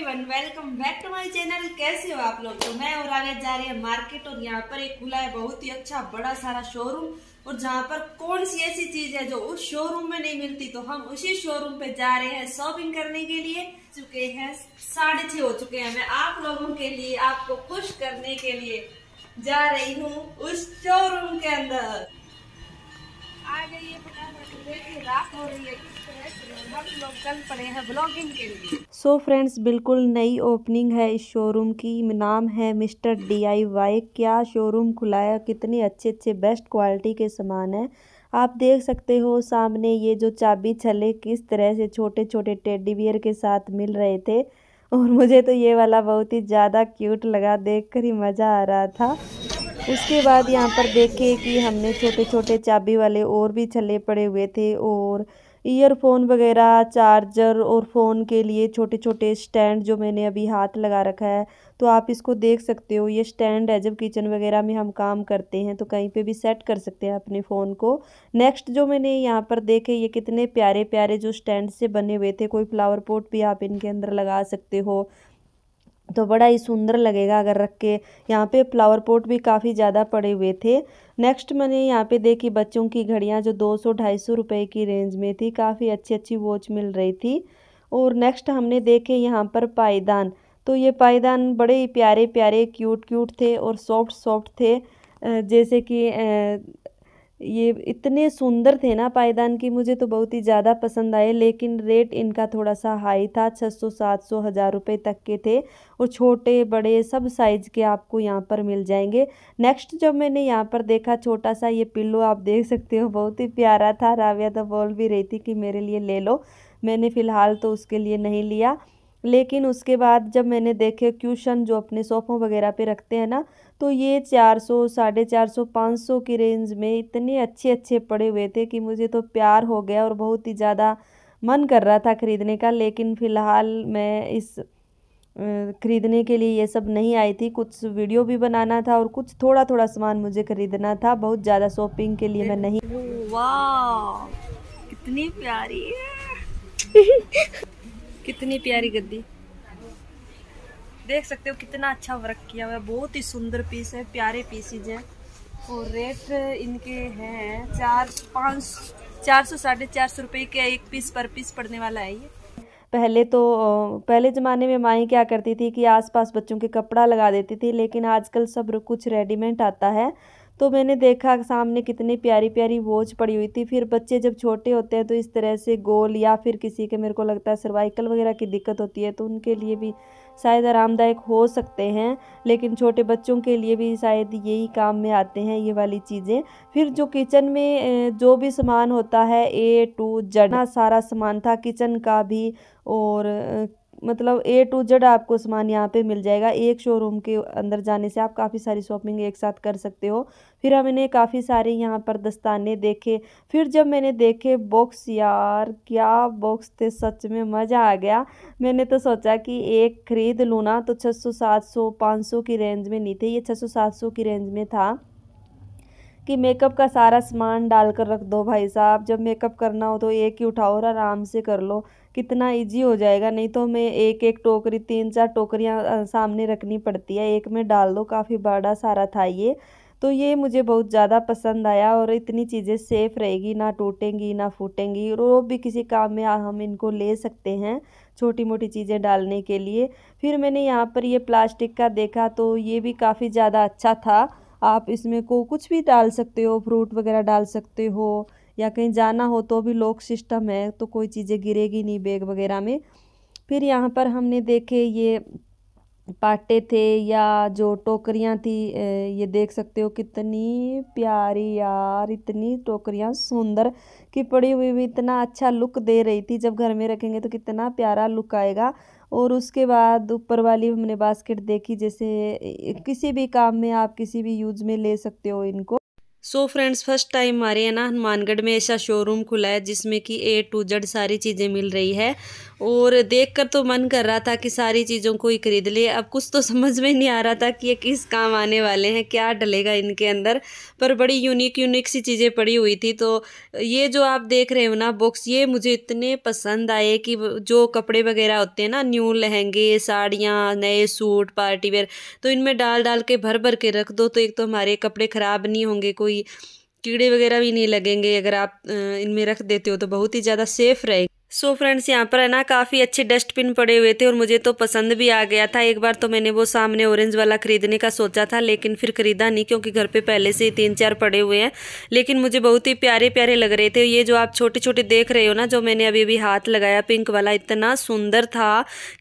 everyone welcome back to my channel कैसे हो आप लोग तो मैं और आगे जा रही है मार्केट और यहाँ पर एक खुला है बहुत ही अच्छा बड़ा सारा शोरूम और जहाँ पर कौन सी ऐसी चीज है जो उस शोरूम में नहीं मिलती तो हम उसी शोरूम पे जा रहे हैं शॉपिंग करने के लिए चुके हैं साढ़े छह हो चुके हैं मैं आप लोगों के लिए आपको खुश करने के लिए जा रही हूँ उस शोरूम के अंदर आ गई रात हो रही है सो so फ्रेंड्स बिल्कुल नई ओपनिंग है इस शोरूम की नाम है मिस्टर डीआईवाई क्या शोरूम खुला है कितने अच्छे अच्छे बेस्ट क्वालिटी के सामान है आप देख सकते हो सामने ये जो चाबी छले किस तरह से छोटे छोटे टेडी बियर के साथ मिल रहे थे और मुझे तो ये वाला बहुत ही ज़्यादा क्यूट लगा देखकर ही मज़ा आ रहा था उसके बाद यहाँ पर देखे कि हमने छोटे छोटे चाबी वाले और भी छले पड़े हुए थे और ईयरफोन वगैरह चार्जर और फ़ोन के लिए छोटे छोटे स्टैंड जो मैंने अभी हाथ लगा रखा है तो आप इसको देख सकते हो ये स्टैंड है जब किचन वगैरह में हम काम करते हैं तो कहीं पे भी सेट कर सकते हैं अपने फ़ोन को नेक्स्ट जो मैंने यहाँ पर देखे ये कितने प्यारे प्यारे जो स्टैंड से बने हुए थे कोई फ्लावर पोट भी आप इनके अंदर लगा सकते हो तो बड़ा ही सुंदर लगेगा अगर रख के यहाँ पे फ्लावर पोट भी काफ़ी ज़्यादा पड़े हुए थे नेक्स्ट मैंने यहाँ पे देखी बच्चों की घड़ियाँ जो 200-250 रुपए की रेंज में थी काफ़ी अच्छी अच्छी वॉच मिल रही थी और नेक्स्ट हमने देखे यहाँ पर पायदान तो ये पायदान बड़े ही प्यारे प्यारे क्यूट क्यूट थे और सॉफ्ट सॉफ्ट थे जैसे कि ये इतने सुंदर थे ना पायदान कि मुझे तो बहुत ही ज़्यादा पसंद आए लेकिन रेट इनका थोड़ा सा हाई था 600 700 हज़ार रुपये तक के थे और छोटे बड़े सब साइज़ के आपको यहाँ पर मिल जाएंगे नेक्स्ट जब मैंने यहाँ पर देखा छोटा सा ये पिल्लो आप देख सकते हो बहुत ही प्यारा था राविया तो बोल भी रही थी कि मेरे लिए ले लो मैंने फ़िलहाल तो उसके लिए नहीं लिया लेकिन उसके बाद जब मैंने देखे क्यूशन जो अपने सोफ़ों वगैरह पे रखते हैं ना तो ये चार सौ साढ़े चार सौ पाँच सौ की रेंज में इतने अच्छे अच्छे पड़े हुए थे कि मुझे तो प्यार हो गया और बहुत ही ज़्यादा मन कर रहा था ख़रीदने का लेकिन फ़िलहाल मैं इस ख़रीदने के लिए ये सब नहीं आई थी कुछ वीडियो भी बनाना था और कुछ थोड़ा थोड़ा सामान मुझे ख़रीदना था बहुत ज़्यादा शॉपिंग के लिए मैं नहीं वाह कितनी प्यारी है कितनी प्यारी गद्दी देख सकते हो कितना अच्छा वर्क किया हुआ है बहुत ही सुंदर पीस है प्यारे पीसीज हैं और रेट इनके हैं चार पाँच चार सौ साढ़े चार सौ रुपये के एक पीस पर पीस पड़ने वाला है ये पहले तो पहले ज़माने में माएँ क्या करती थी कि आसपास बच्चों के कपड़ा लगा देती थी लेकिन आजकल सब कुछ रेडीमेड आता है तो मैंने देखा सामने कितनी प्यारी प्यारी वॉच पड़ी हुई थी फिर बच्चे जब छोटे होते हैं तो इस तरह से गोल या फिर किसी के मेरे को लगता है सर्वाइकल वगैरह की दिक्कत होती है तो उनके लिए भी शायद आरामदायक हो सकते हैं लेकिन छोटे बच्चों के लिए भी शायद यही काम में आते हैं ये वाली चीज़ें फिर जो किचन में जो भी सामान होता है ए टू जड़ा सारा सामान था किचन का भी और मतलब ए टू जेड आपको सामान यहाँ पे मिल जाएगा एक शोरूम के अंदर जाने से आप काफ़ी सारी शॉपिंग एक साथ कर सकते हो फिर हमने काफ़ी सारे यहाँ पर दस्ताने देखे फिर जब मैंने देखे बॉक्स यार क्या बॉक्स थे सच में मज़ा आ गया मैंने तो सोचा कि एक ख़रीद लूँ ना तो छः सौ सात सौ पाँच सौ की रेंज में नहीं थे ये छः सौ सात सौ की रेंज में था कि मेकअप का सारा सामान डाल कर रख दो भाई साहब जब मेकअप करना हो तो एक ही उठाओ और आराम से कर लो कितना इजी हो जाएगा नहीं तो मैं एक एक टोकरी तीन चार टोकरियाँ सामने रखनी पड़ती है एक में डाल दो काफ़ी बड़ा सारा था ये तो ये मुझे बहुत ज़्यादा पसंद आया और इतनी चीज़ें सेफ़ रहेगी ना टूटेंगी ना फूटेंगी और वो भी किसी काम में हम इनको ले सकते हैं छोटी मोटी चीज़ें डालने के लिए फिर मैंने यहाँ पर ये प्लास्टिक का देखा तो ये भी काफ़ी ज़्यादा अच्छा था आप इसमें को कुछ भी डाल सकते हो फ्रूट वगैरह डाल सकते हो या कहीं जाना हो तो भी लॉक सिस्टम है तो कोई चीज़ें गिरेगी नहीं बैग वगैरह में फिर यहाँ पर हमने देखे ये पाटे थे या जो टोकरियाँ थी ये देख सकते हो कितनी प्यारी यार इतनी टोकरियाँ सुंदर की पड़ी हुई भी इतना अच्छा लुक दे रही थी जब घर में रखेंगे तो कितना प्यारा लुक आएगा और उसके बाद ऊपर वाली हमने बास्केट देखी जैसे किसी भी काम में आप किसी भी यूज़ में ले सकते हो इनको सो फ्रेंड्स फर्स्ट टाइम हमारे यहाँ ना हनुमानगढ़ में ऐसा शोरूम खुला है जिसमें कि ए टू जेड सारी चीज़ें मिल रही है और देखकर तो मन कर रहा था कि सारी चीज़ों को ही ख़रीद लिए अब कुछ तो समझ में नहीं आ रहा था कि ये किस काम आने वाले हैं क्या डलेगा इनके अंदर पर बड़ी यूनिक यूनिक सी चीज़ें पड़ी हुई थी तो ये जो आप देख रहे हो ना बॉक्स ये मुझे इतने पसंद आए कि जो कपड़े वगैरह होते हैं ना न्यू लहंगे साड़ियाँ नए सूट पार्टी वेयर तो इनमें डाल डाल के भर भर के रख दो तो एक तो हमारे कपड़े ख़राब नहीं होंगे कोई कीड़े वगैरह भी नहीं लगेंगे अगर आप इनमें रख देते हो तो बहुत ही ज़्यादा सेफ़ रहेगी सो so फ्रेंड्स यहाँ पर है ना काफ़ी अच्छे डस्टबिन पड़े हुए थे और मुझे तो पसंद भी आ गया था एक बार तो मैंने वो सामने ऑरेंज वाला खरीदने का सोचा था लेकिन फिर ख़रीदा नहीं क्योंकि घर पे पहले से ही तीन चार पड़े हुए हैं लेकिन मुझे बहुत ही प्यारे प्यारे लग रहे थे ये जो आप छोटे छोटे देख रहे हो ना जो मैंने अभी अभी हाथ लगाया पिंक वाला इतना सुंदर था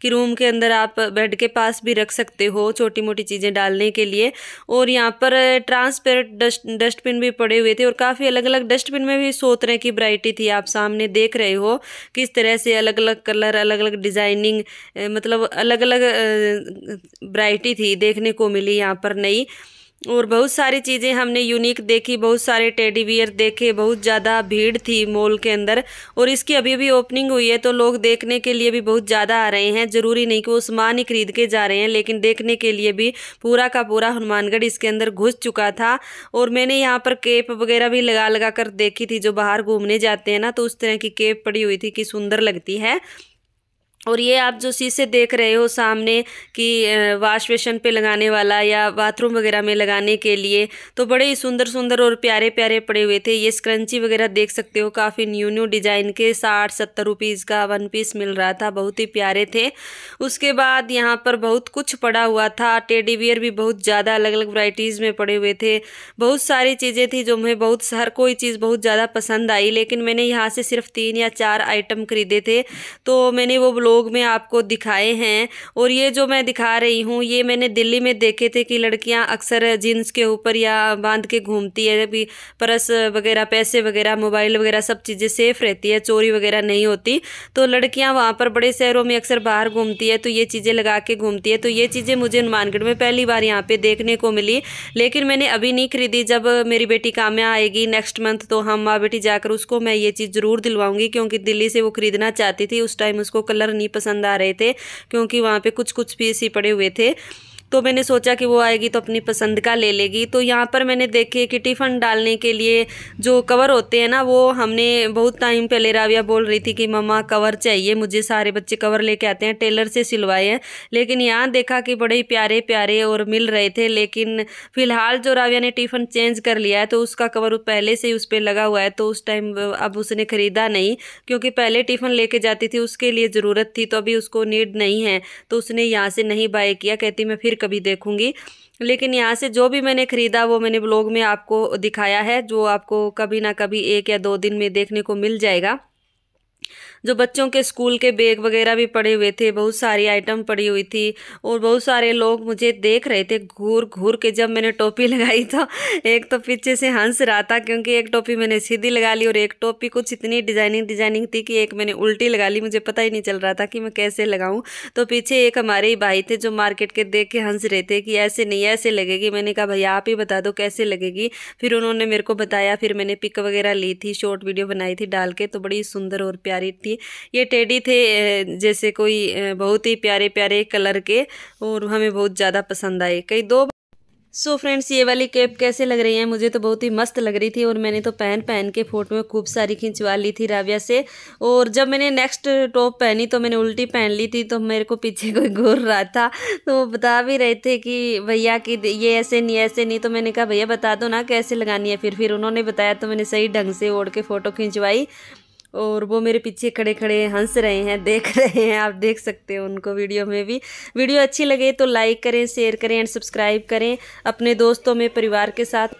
कि रूम के अंदर आप बेड के पास भी रख सकते हो छोटी मोटी चीज़ें डालने के लिए और यहाँ पर ट्रांसपेरेंट डस्ट डस्टबिन भी पड़े हुए थे और काफ़ी अलग अलग डस्टबिन में भी सोतरे की वराइटी थी आप सामने देख रहे हो किस तरह से अलग अलग कलर अलग अलग डिज़ाइनिंग मतलब अलग अलग ब्राइटी थी देखने को मिली यहाँ पर नई और बहुत सारी चीज़ें हमने यूनिक देखी बहुत सारे टेडी बियर देखे बहुत ज़्यादा भीड़ थी मॉल के अंदर और इसकी अभी भी ओपनिंग हुई है तो लोग देखने के लिए भी बहुत ज़्यादा आ रहे हैं ज़रूरी नहीं कि वो सामान ही खरीद के जा रहे हैं लेकिन देखने के लिए भी पूरा का पूरा हनुमानगढ़ इसके अंदर घुस चुका था और मैंने यहाँ पर केप वगैरह भी लगा लगा कर देखी थी जो बाहर घूमने जाते हैं ना तो उस तरह की केप पड़ी हुई थी कि सुंदर लगती है और ये आप जो शीशे देख रहे हो सामने कि वाश बेसन पे लगाने वाला या बाथरूम वगैरह में लगाने के लिए तो बड़े ही सुंदर सुंदर और प्यारे प्यारे पड़े हुए थे ये स्क्रंची वगैरह देख सकते हो काफ़ी न्यू न्यू डिज़ाइन के साठ सत्तर रुपीज़ का वन पीस मिल रहा था बहुत ही प्यारे थे उसके बाद यहाँ पर बहुत कुछ पड़ा हुआ था टेडी भी बहुत ज़्यादा अलग अलग वराइटीज़ में पड़े हुए थे बहुत सारी चीज़ें थी जो मुझे बहुत हर कोई चीज़ बहुत ज़्यादा पसंद आई लेकिन मैंने यहाँ से सिर्फ तीन या चार आइटम खरीदे थे तो मैंने वो व्लोग में आपको दिखाए हैं और ये जो मैं दिखा रही हूँ ये मैंने दिल्ली में देखे थे कि लड़कियाँ अक्सर जीन्स के ऊपर या बांध के घूमती है अभी पर्स वगैरह पैसे वगैरह मोबाइल वगैरह सब चीज़ें सेफ़ रहती है चोरी वगैरह नहीं होती तो लड़कियाँ वहाँ पर बड़े शहरों में अक्सर बाहर घूमती है तो ये चीज़ें लगा के घूमती है तो ये चीज़ें मुझे हनुमानगढ़ में पहली बार यहाँ पर देखने को मिली लेकिन मैंने अभी नहीं खरीदी जब मेरी बेटी काम्या आएगी नेक्स्ट मंथ तो हम माँ बेटी जाकर उसको मैं ये चीज़ ज़रूर दिलवाऊंगी क्योंकि दिल्ली से वो खरीदना चाहती थी उस टाइम उसको कलर नहीं पसंद आ रहे थे क्योंकि वहाँ पे कुछ कुछ पीस ही पड़े हुए थे तो मैंने सोचा कि वो आएगी तो अपनी पसंद का ले लेगी तो यहाँ पर मैंने देखे कि टिफ़न डालने के लिए जो कवर होते हैं ना वो हमने बहुत टाइम पहले राविया बोल रही थी कि मम्मा कवर चाहिए मुझे सारे बच्चे कवर लेके आते हैं टेलर से सिलवाए हैं लेकिन यहाँ देखा कि बड़े ही प्यारे प्यारे और मिल रहे थे लेकिन फ़िलहाल जो राविया ने टिफ़न चेंज कर लिया है तो उसका कवर पहले से ही उस पर लगा हुआ है तो उस टाइम अब उसने ख़रीदा नहीं क्योंकि पहले टिफ़न ले जाती थी उसके लिए ज़रूरत थी तो अभी उसको नीड नहीं है तो उसने यहाँ से नहीं बाय किया कहती मैं फिर कभी देखूँगी लेकिन यहाँ से जो भी मैंने ख़रीदा वो मैंने ब्लॉग में आपको दिखाया है जो आपको कभी ना कभी एक या दो दिन में देखने को मिल जाएगा जो बच्चों के स्कूल के बैग वगैरह भी पड़े हुए थे बहुत सारी आइटम पड़ी हुई थी और बहुत सारे लोग मुझे देख रहे थे घूर घूर के जब मैंने टोपी लगाई तो एक तो पीछे से हंस रहा था क्योंकि एक टोपी मैंने सीधी लगा ली और एक टोपी कुछ इतनी डिज़ाइनिंग डिज़ाइनिंग थी कि एक मैंने उल्टी लगा ली मुझे पता ही नहीं चल रहा था कि मैं कैसे लगाऊँ तो पीछे एक हमारे ही भाई थे जो मार्केट के देख के हंस रहे थे कि ऐसे नहीं ऐसे लगेगी मैंने कहा भैया आप ही बता दो कैसे लगेगी फिर उन्होंने मेरे को बताया फिर मैंने पिक वगैरह ली थी शॉर्ट वीडियो बनाई थी डाल के तो बड़ी सुंदर और प्यारी थी टेडी ये टेडी थे जैसे कोई बहुत ही प्यारे प्यारे कलर के और हमें बहुत ज़्यादा पसंद आए कई दो सो so फ्रेंड्स ये वाली कैप कैसे लग रही है मुझे तो बहुत ही मस्त लग रही थी और मैंने तो पहन पहन के फोटो में खूब सारी खिंचवा ली थी राविया से और जब मैंने नेक्स्ट टॉप पहनी तो मैंने उल्टी पहन ली थी तो मेरे को पीछे कोई घूर रहा था तो वो बता भी रहे थे कि भैया कि ये ऐसे नहीं ऐसे नहीं तो मैंने कहा भैया बता दो ना कैसे लगानी है फिर फिर उन्होंने बताया तो मैंने सही ढंग से ओढ़ के फ़ोटो खिंचवाई और वो मेरे पीछे खड़े खड़े हंस रहे हैं देख रहे हैं आप देख सकते हो उनको वीडियो में भी वीडियो अच्छी लगे तो लाइक करें शेयर करें एंड सब्सक्राइब करें अपने दोस्तों में परिवार के साथ